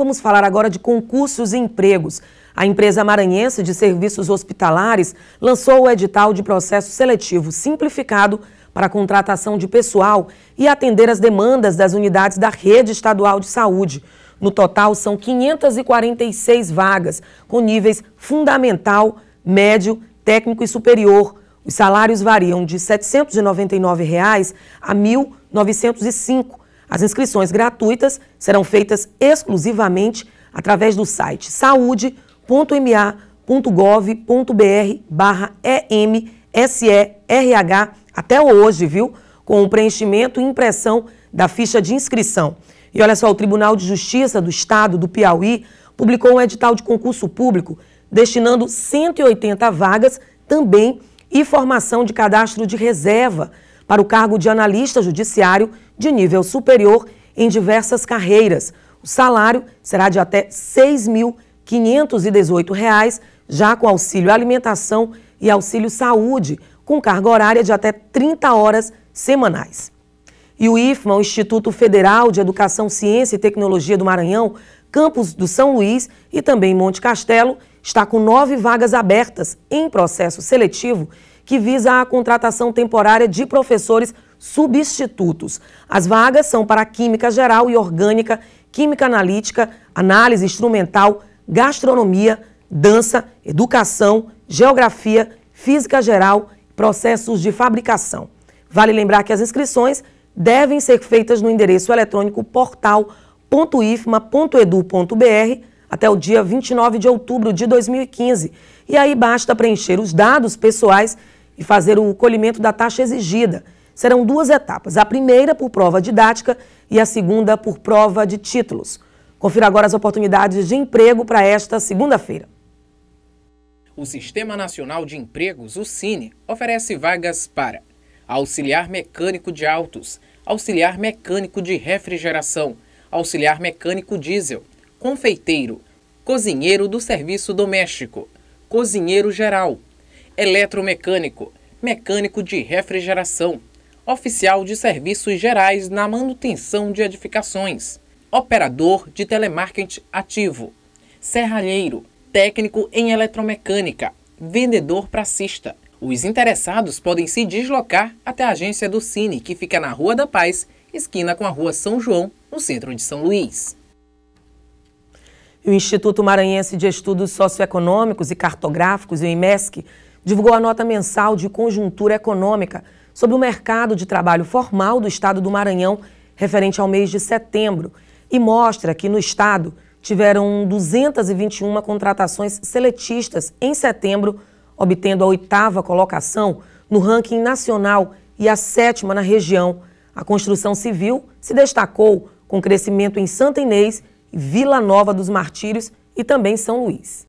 Vamos falar agora de concursos e empregos. A empresa maranhense de serviços hospitalares lançou o edital de processo seletivo simplificado para a contratação de pessoal e atender as demandas das unidades da rede estadual de saúde. No total, são 546 vagas, com níveis fundamental, médio, técnico e superior. Os salários variam de R$ 799 reais a R$ 1.905 as inscrições gratuitas serão feitas exclusivamente através do site saúde.ma.gov.br/emserrh até hoje, viu? Com o preenchimento e impressão da ficha de inscrição. E olha só, o Tribunal de Justiça do Estado do Piauí publicou um edital de concurso público destinando 180 vagas também e formação de cadastro de reserva para o cargo de analista judiciário de nível superior em diversas carreiras. O salário será de até R$ 6.518, já com auxílio alimentação e auxílio saúde, com carga horária de até 30 horas semanais. E o IFMA, o Instituto Federal de Educação, Ciência e Tecnologia do Maranhão, campus do São Luís e também Monte Castelo, está com nove vagas abertas em processo seletivo que visa a contratação temporária de professores substitutos. As vagas são para Química Geral e Orgânica, Química Analítica, Análise Instrumental, Gastronomia, Dança, Educação, Geografia, Física Geral, Processos de Fabricação. Vale lembrar que as inscrições devem ser feitas no endereço eletrônico portal.ifma.edu.br até o dia 29 de outubro de 2015. E aí basta preencher os dados pessoais e fazer o colhimento da taxa exigida. Serão duas etapas, a primeira por prova didática e a segunda por prova de títulos. Confira agora as oportunidades de emprego para esta segunda-feira. O Sistema Nacional de Empregos, o Cine, oferece vagas para auxiliar mecânico de autos, auxiliar mecânico de refrigeração, auxiliar mecânico diesel, confeiteiro, cozinheiro do serviço doméstico, cozinheiro geral, eletromecânico, mecânico de refrigeração, oficial de serviços gerais na manutenção de edificações, operador de telemarketing ativo, serralheiro, técnico em eletromecânica, vendedor pracista. Os interessados podem se deslocar até a agência do Cine, que fica na Rua da Paz, esquina com a Rua São João, no centro de São Luís. E o Instituto Maranhense de Estudos Socioeconômicos e Cartográficos, o IMESC, divulgou a nota mensal de conjuntura econômica sobre o mercado de trabalho formal do estado do Maranhão referente ao mês de setembro e mostra que no estado tiveram 221 contratações seletistas em setembro, obtendo a oitava colocação no ranking nacional e a sétima na região. A construção civil se destacou com crescimento em Santa Inês Vila Nova dos Martírios e também São Luís.